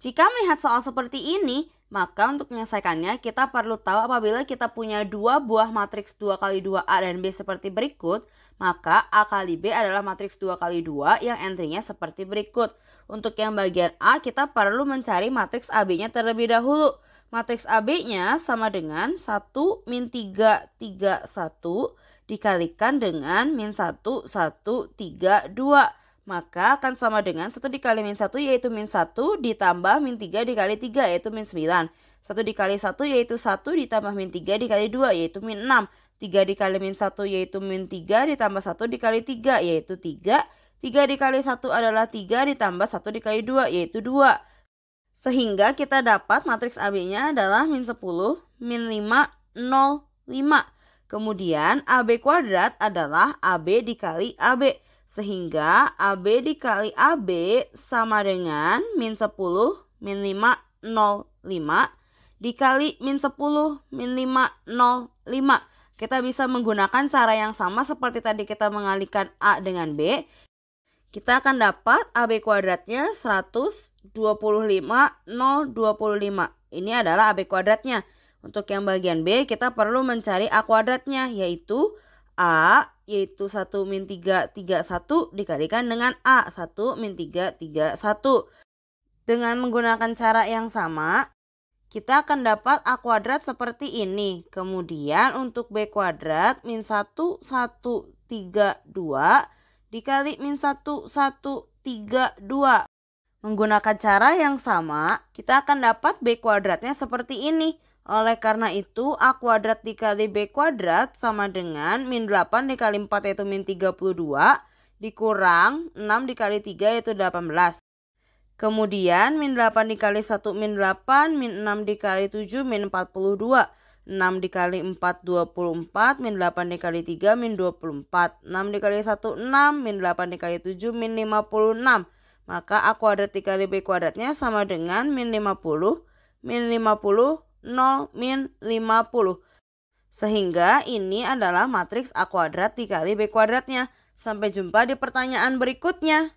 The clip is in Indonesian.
Jika melihat soal seperti ini, maka untuk menyelesaikannya kita perlu tahu apabila kita punya dua buah matriks 2 kali 2A dan B seperti berikut, maka A kali B adalah matriks 2 kali 2 yang entry-nya seperti berikut. Untuk yang bagian A kita perlu mencari matriks AB-nya terlebih dahulu. Matriks AB-nya sama dengan 1 min 3, 3, 1 dikalikan dengan min 1, 1, 3, 2 maka akan sama dengan 1 dikali min 1 yaitu min 1 ditambah min 3 dikali 3 yaitu min 9. 1 dikali 1 yaitu 1 ditambah min 3 dikali 2 yaitu min 6. 3 dikali min 1 yaitu min 3 ditambah 1 dikali 3 yaitu 3. 3 dikali 1 adalah 3 ditambah 1 dikali 2 yaitu 2. Sehingga kita dapat matriks AB-nya adalah min 10, min 5, 0, 5. Kemudian AB kuadrat adalah AB dikali AB. Sehingga AB dikali AB sama dengan min 10 min 5 0 5 dikali min 10 min 5 0 5. Kita bisa menggunakan cara yang sama seperti tadi kita mengalihkan A dengan B. Kita akan dapat AB kuadratnya 125 0, 25. Ini adalah AB kuadratnya. Untuk yang bagian B kita perlu mencari A kuadratnya yaitu A yaitu 1 min 3, 3, 1 dikalikan dengan A 1 min 3, 3, 1. Dengan menggunakan cara yang sama, kita akan dapat A kuadrat seperti ini. Kemudian untuk B kuadrat min 1, 1, 3, 2 dikali min 1, 1, 3, 2. Menggunakan cara yang sama, kita akan dapat B kuadratnya seperti ini. Oleh karena itu, A kuadrat dikali B kuadrat sama dengan min 8 dikali 4 yaitu min 32 dikurang 6 dikali 3 yaitu 18. Kemudian min 8 dikali 1 min 8, min 6 dikali 7 min 42. 6 dikali 4 24, min 8 dikali 3 min 24. 6 dikali 1 6, min 8 dikali 7 min 56. Maka A kuadrat dikali B kuadratnya sama dengan min 50, min 50 0 min 50. Sehingga ini adalah matriks A kuadrat dikali B kuadratnya. Sampai jumpa di pertanyaan berikutnya.